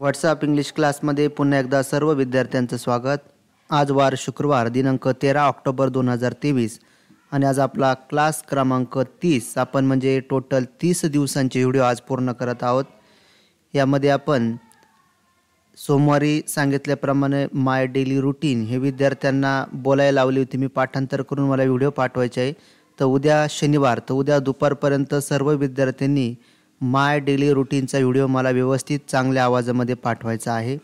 WhatsApp English क्लासमध्ये पुन्हा एकदा सर्व विद्यार्थ्यांचं स्वागत आज वार शुक्रवार दिनांक तेरा ऑक्टोबर दोन हजार तेवीस आणि आज आपला क्लास क्रमांक तीस आपण म्हणजे टोटल तीस दिवसांचे व्हिडिओ आज पूर्ण करत आहोत यामध्ये आपण सोमवारी सांगितल्याप्रमाणे माय डेली रुटीन हे विद्यार्थ्यांना बोलायला लावली होती मी पाठांतर करून मला व्हिडिओ पाठवायचे आहे तर उद्या शनिवार तर उद्या दुपारपर्यंत सर्व विद्यार्थ्यांनी माय डेली रुटीनचा व्हिडिओ मला व्यवस्थित चांगल्या आवाजामध्ये पाठवायचा आहे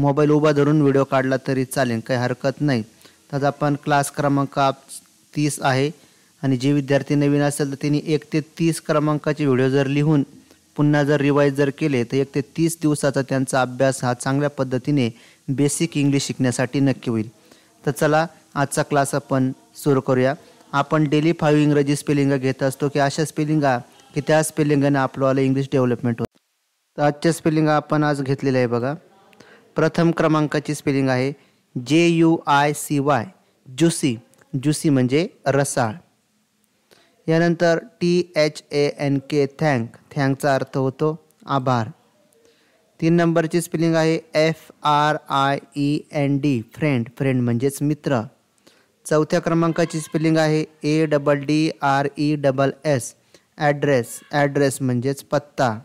मोबाईल उभा धरून व्हिडिओ काढला तरी चालेल काही हरकत नाही तर आपण क्लास क्रमांक तीस आहे आणि जे विद्यार्थी नवीन असेल तर त्यांनी एक ते तीस क्रमांकाचे व्हिडिओ जर लिहून पुन्हा जर रिवाईज जर केले तर एक ते तीस दिवसाचा त्यांचा अभ्यास हा चांगल्या पद्धतीने बेसिक इंग्लिश शिकण्यासाठी नक्की होईल तर चला आजचा क्लास आपण सुरू करूया आपण डेली फाईव्ह इंग्रजी स्पेलिंग घेत असतो की अशा स्पेलिंगा त्या स्पेलिंगाने आपल्याला इंग्लिश डेवलपमेंट होतं तर आजच्या स्पेलिंग अपन आज घेतलेलं आहे बघा प्रथम क्रमांकाची स्पेलिंग है J U I C Y juicy juicy म्हणजे रसाळ यानंतर T H A N K thank thank अर्थ होतो आभार तीन नंबर की स्पेलिंग है F R I E N D friend friend मजेच मित्र चौथा क्रमांका स्पेलिंग है A double D R E double S address address म्हणजेच पत्ता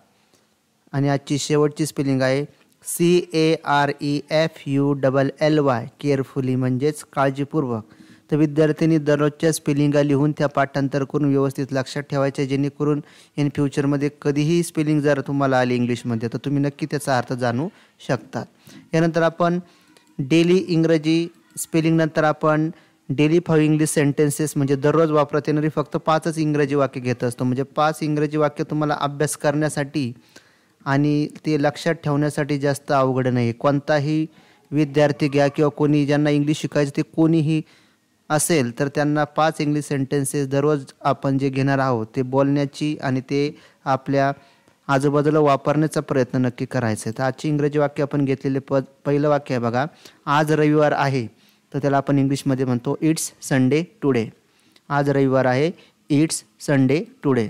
आणि आजची शेवटची स्पेलिंग आहे C A R E F U double L Y carefully म्हणजेच काळजीपूर्वक तर विद्यार्थ्यांनी दररोजच्या स्पेलिंगा लिहून त्या पाठांतर करून व्यवस्थित लक्षात ठेवायच्या जेणेकरून इन फ्युचरमध्ये कधीही स्पेलिंग जर तुम्हाला आली इंग्लिशमध्ये तर तुम्ही नक्की त्याचा अर्थ जाणू शकतात यानंतर आपण डेली इंग्रजी स्पेलिंगनंतर आपण डेली फाईव्ह इंग्लिश सेंटेन्सेस म्हणजे दररोज वापरत येणारी फक्त पाचच इंग्रजी वाक्य घेत असतो म्हणजे पाच इंग्रजी वाक्य तुम्हाला अभ्यास करण्यासाठी आणि ते लक्षात ठेवण्यासाठी जास्त अवघड नाही कोणताही विद्यार्थी घ्या किंवा कोणी ज्यांना इंग्लिश शिकायचं ते कोणीही असेल तर त्यांना पाच इंग्लिश सेंटेन्सेस दररोज आपण जे घेणार आहोत ते बोलण्याची आणि ते आपल्या आजूबाजूला वापरण्याचा प्रयत्न नक्की करायचा आहे तर आजची इंग्रजी वाक्य आपण घेतलेले प पहिलं वाक्य आहे बघा आज रविवार आहे तर त्याला आपण इंग्लिशमध्ये म्हणतो इट्स संडे टुडे आज रविवार आहे इट्स संडे टुडे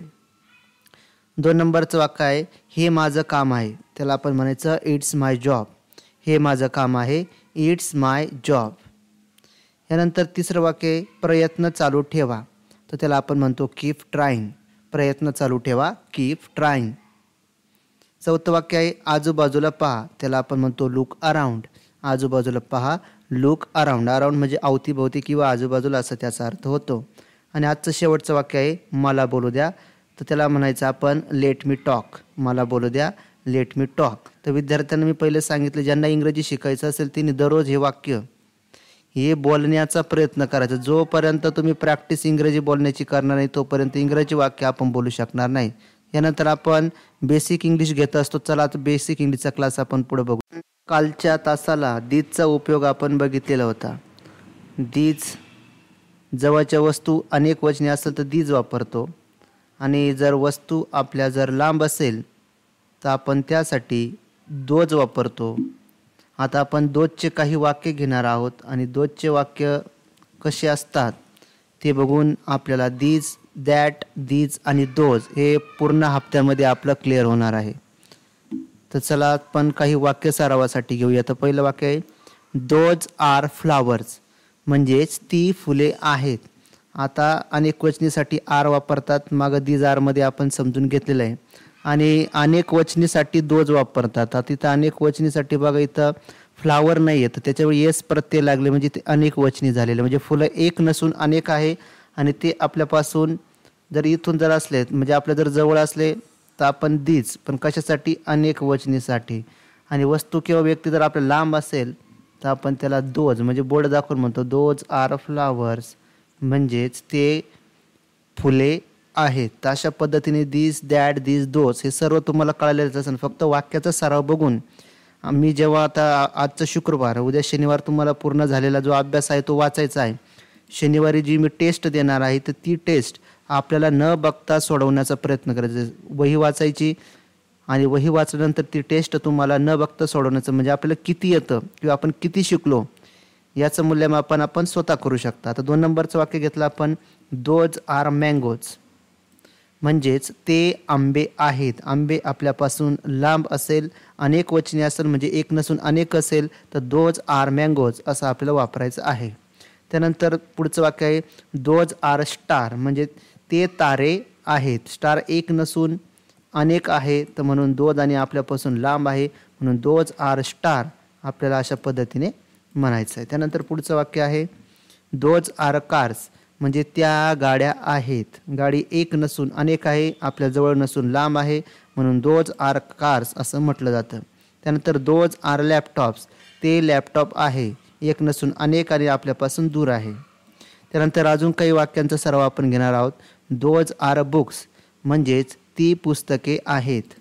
दोन नंबरचं वाक्य आहे हे माझं काम आहे त्याला आपण म्हणायचं इट्स माय जॉब हे माझं काम आहे इट्स माय जॉब यानंतर तिसरं वाक्य आहे प्रयत्न चालू ठेवा तर त्याला आपण म्हणतो कीप ट्राईंग प्रयत्न चालू ठेवा कीप ट्राईंग चौथं वाक्य आहे आजूबाजूला पहा त्याला आपण म्हणतो लुक अराउंड आजूबाजूला पहा लुक अराऊंड अराऊंड म्हणजे अवतीभोवती किंवा आजूबाजूला असं त्याचा अर्थ होतो आणि आजचं शेवटचं वाक्य आहे मला बोलू द्या तर त्याला म्हणायचं आपण लेट मी टॉक मला बोलू द्या लेट मी टॉक तर विद्यार्थ्यांना मी पहिले सांगितलं ज्यांना इंग्रजी शिकायचं असेल त्यांनी दररोज हे वाक्य हे बोलण्याचा प्रयत्न करायचा जोपर्यंत तुम्ही प्रॅक्टिस इंग्रजी बोलण्याची करणार नाही तोपर्यंत इंग्रजी वाक्य आपण बोलू शकणार नाही यानंतर आपण बेसिक इंग्लिश घेत असतो चला आता बेसिक इंग्लिशचा क्लास आपण पुढे बघू कालच्या तासाला दीजचा उपयोग आपण बघितलेला होता दीज जवळच्या वस्तू अनेक वचने असेल तर दीज वापरतो आणि जर वस्तू आपल्या जर लांब असेल तर आपण त्यासाठी दोज वापरतो आता आपण दोजचे काही वाक्य घेणार आहोत आणि दोजचे वाक्य कसे असतात ते बघून आपल्याला दीज दॅट दीज आणि दोज हे पूर्ण हप्त्यामध्ये आपलं क्लिअर होणार आहे तर चला आपण काही वाक्य सरावासाठी घेऊया तर पहिलं वाक्य आहे दोज आर फ्लावर्स म्हणजेच ती फुले आहेत आता अनेक वचनीसाठी आर वापरतात मागं दीज आरमध्ये आपण समजून घेतलेलं आहे आणि अनेक वचनीसाठी दोज वापरतात आता तिथं अनेक वचनीसाठी बघा इथं फ्लावर नाही आहे तर त्याच्यावर येस प्रत्यय लागले म्हणजे ते अनेक वचनी झालेलं म्हणजे फुलं एक नसून अनेक आहे आणि ते आपल्यापासून जर इथून जर असले म्हणजे आपल्या जर जवळ असले आपण दीच पण कशासाठी अनेक वचनीसाठी आणि वस्तू किंवा व्यक्ती जर आपल्या लांब असेल तर आपण त्याला दोज म्हणजे बोर्ड दाखवून म्हणतो दोज आर फ्लावर्स म्हणजेच ते फुले आहेत तर अशा पद्धतीने दिस दॅट दिस दोज हे सर्व तुम्हाला कळालेलंच असेल फक्त वाक्याचा सराव बघून मी जेव्हा आता आजचा शुक्रवार उद्या शनिवार तुम्हाला पूर्ण झालेला जो अभ्यास आहे तो वाचायचा आहे शनिवारी जी मी टेस्ट देणार आहे तर ती टेस्ट आपल्याला न बघता सोडवण्याचा प्रयत्न करायचा वही वाचायची आणि वही वाचल्यानंतर ती टेस्ट तुम्हाला न बघता सोडवण्याचं म्हणजे आपल्याला किती येतं किंवा आपण किती शिकलो याचं मूल्यमापन आपण स्वतः करू शकता आता दोन नंबरचं वाक्य घेतलं आपण दोज आर मँगोज म्हणजेच ते आंबे आहेत आंबे आपल्यापासून लांब असेल अनेक वचने असेल म्हणजे एक नसून अनेक असेल तर दोज आर मँगोज असं आपल्याला वापरायचं आहे त्यानंतर पुढचं वाक्य आहे दोज आर स्टार म्हणजे ते तारे आहेत स्टार एक नसून अनेक आहे तर म्हणून दोज आणि आपल्यापासून लांब आहे म्हणून दोज आर स्टार आपल्याला अशा पद्धतीने म्हणायचं आहे त्यानंतर पुढचं वाक्य आहे दोज आर कार्स म्हणजे त्या गाड्या आहेत गाडी एक नसून अनेक आहे आपल्याजवळ नसून लांब आहे म्हणून दोज आर कार्स असं म्हटलं जातं त्यानंतर दोज आर लॅपटॉप्स ते लॅपटॉप आहे एक नसून अनेक आणि आपल्यापासून दूर आहे त्यानंतर अजून काही वाक्यांचा सराव आपण घेणार आहोत दोज आर बुक्स म्हणजेच ती पुस्तके आहेत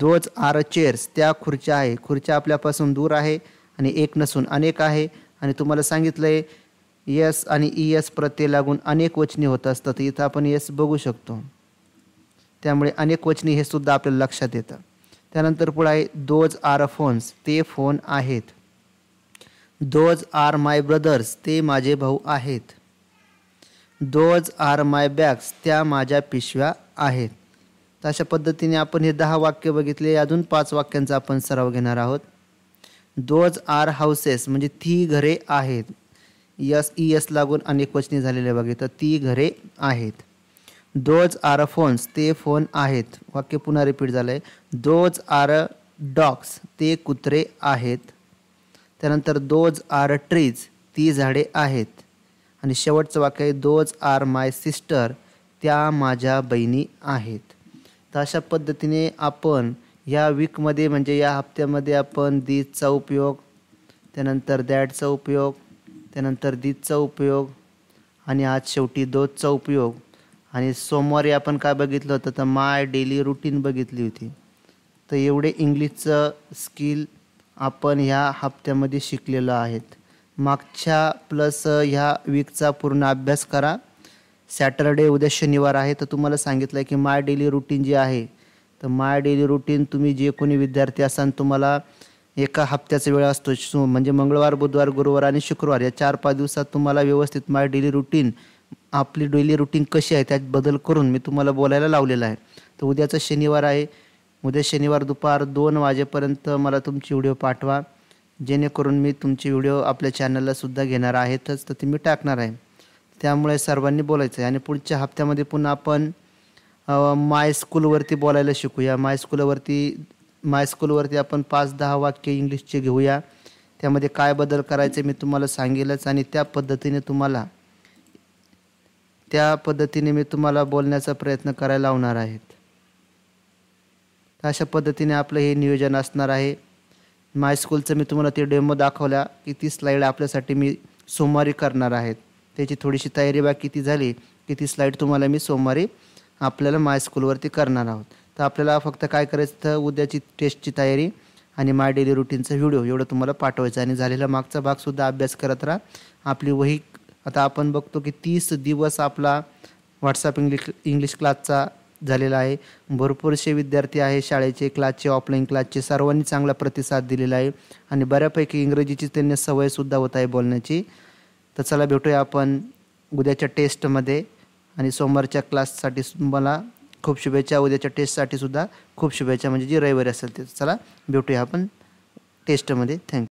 दोज आर चेअर्स त्या खुर्च्या आहे खुर्च्या आपल्यापासून दूर आहे आणि एक नसून अनेक आहे आणि तुम्हाला सांगितलं आहे यस आणि ई एस प्रत्यय लागून अनेक वचने होत असतात इथं आपण यस बघू शकतो त्यामुळे अनेक वचने हे सुद्धा आपल्याला लक्षात येतं त्यानंतर पुढे आहे दोज आर फोन्स ते फोन आहेत दोज आर माय ब्रदर्स ते माझे भाऊ आहेत दोज आर माय बॅग्स त्या माझ्या पिशव्या आहेत तर अशा पद्धतीने आपण हे दहा वाक्य बघितले अजून पाच वाक्यांचा आपण सराव घेणार आहोत दोज आर हाऊसेस म्हणजे ती घरे आहेत यस ई एस लागून अनेक वचनी झालेले बघितलं ती घरे आहेत दोज आर फोन्स ते फोन आहेत वाक्य पुन्हा रिपीट झालं आहे दोज आर डॉग्स ते कुत्रे आहेत त्यानंतर दोज आर ट्रीज ती झाडे आहेत आणि शेवटचं वाक्य आहे दोज आर माय सिस्टर त्या माझ्या बहिणी आहेत तर अशा पद्धतीने आपण या वीकमध्ये म्हणजे या हप्त्यामध्ये आपण दीजचा उपयोग त्यानंतर दॅडचा उपयोग त्यानंतर दीजचा उपयोग आणि आज शेवटी दोजचा उपयोग आणि सोमवारी आपण काय बघितलं होतं तर माय डेली रुटीन बघितली होती तर एवढे इंग्लिशचं स्किल आपण ह्या हप्त्यामध्ये शिकलेलो आहेत मागच्या प्लस ह्या वीकचा पूर्ण अभ्यास करा सॅटरडे उद्या शनिवार आहे तर तुम्हाला सांगितलं आहे की माय डेली रुटीन जे आहे तर माय डेली रुटीन तुम्ही जे कोणी विद्यार्थी असाल तुम्हाला एका हप्त्याचा वेळ असतो म्हणजे मंगळवार बुधवार गुरुवार आणि शुक्रवार या चार पाच दिवसात तुम्हाला व्यवस्थित माय डेली रुटीन आपली डेली रुटीन कशी आहे त्यात बदल करून मी तुम्हाला बोलायला लावलेलं आहे तर उद्याचा शनिवार आहे उद्या शनिवार दुपार दोन वाजेपर्यंत मला तुमची व्हिडिओ पाठवा जेणेकरून मी तुमचे व्हिडिओ आपल्या चॅनलला सुद्धा घेणार आहेतच तर ते मी टाकणार आहे त्यामुळे सर्वांनी बोलायचं आहे आणि पुढच्या हप्त्यामध्ये पुन्हा आपण माय स्कूलवरती बोलायला शिकूया माय स्कूलवरती माय स्कूलवरती आपण पाच दहा वाक्य इंग्लिशचे घेऊया त्यामध्ये काय बदल करायचे मी तुम्हाला सांगेलच आणि त्या पद्धतीने तुम्हाला त्या पद्धतीने मी तुम्हाला बोलण्याचा प्रयत्न करायला लावणार आहेत अशा पद्धतीने आपलं हे नियोजन असणार आहे मायस्कूलचं मी तुम्हाला ते डेमो दाखवला की ती स्लाईड आपल्यासाठी मी सोमवारी करणार आहेत त्याची थोडीशी तयारी बा किती झाली की ती स्लाईड तुम्हाला मी सोमवारी आपल्याला माय स्कूलवरती करणार आहोत तर आपल्याला फक्त काय करायचं तर उद्याची टेस्टची तयारी आणि माय डेली रुटीनचा व्हिडिओ एवढं तुम्हाला पाठवायचं आणि झालेला मागचा भागसुद्धा अभ्यास करत राहा आपली वही आता आपण बघतो की तीस दिवस आपला व्हॉट्सअप इंग्लिश इंग्लिश क्लासचा झालेला आहे भरपूरसे विद्यार्थी आहे शाळेचे क्लासचे ऑफलाईन क्लासचे सर्वांनी चांगला प्रतिसाद दिलेला आहे आणि बऱ्यापैकी इंग्रजीची त्यांनी सवयसुद्धा होत आहे बोलण्याची तर चला भेटूया आपण उद्याच्या टेस्टमध्ये आणि सोमवारच्या क्लाससाठी मला खूप शुभेच्छा उद्याच्या टेस्टसाठी सुद्धा खूप शुभेच्छा म्हणजे जी रविवारी असेल ते चला भेटूया आपण टेस्टमध्ये थँक्यू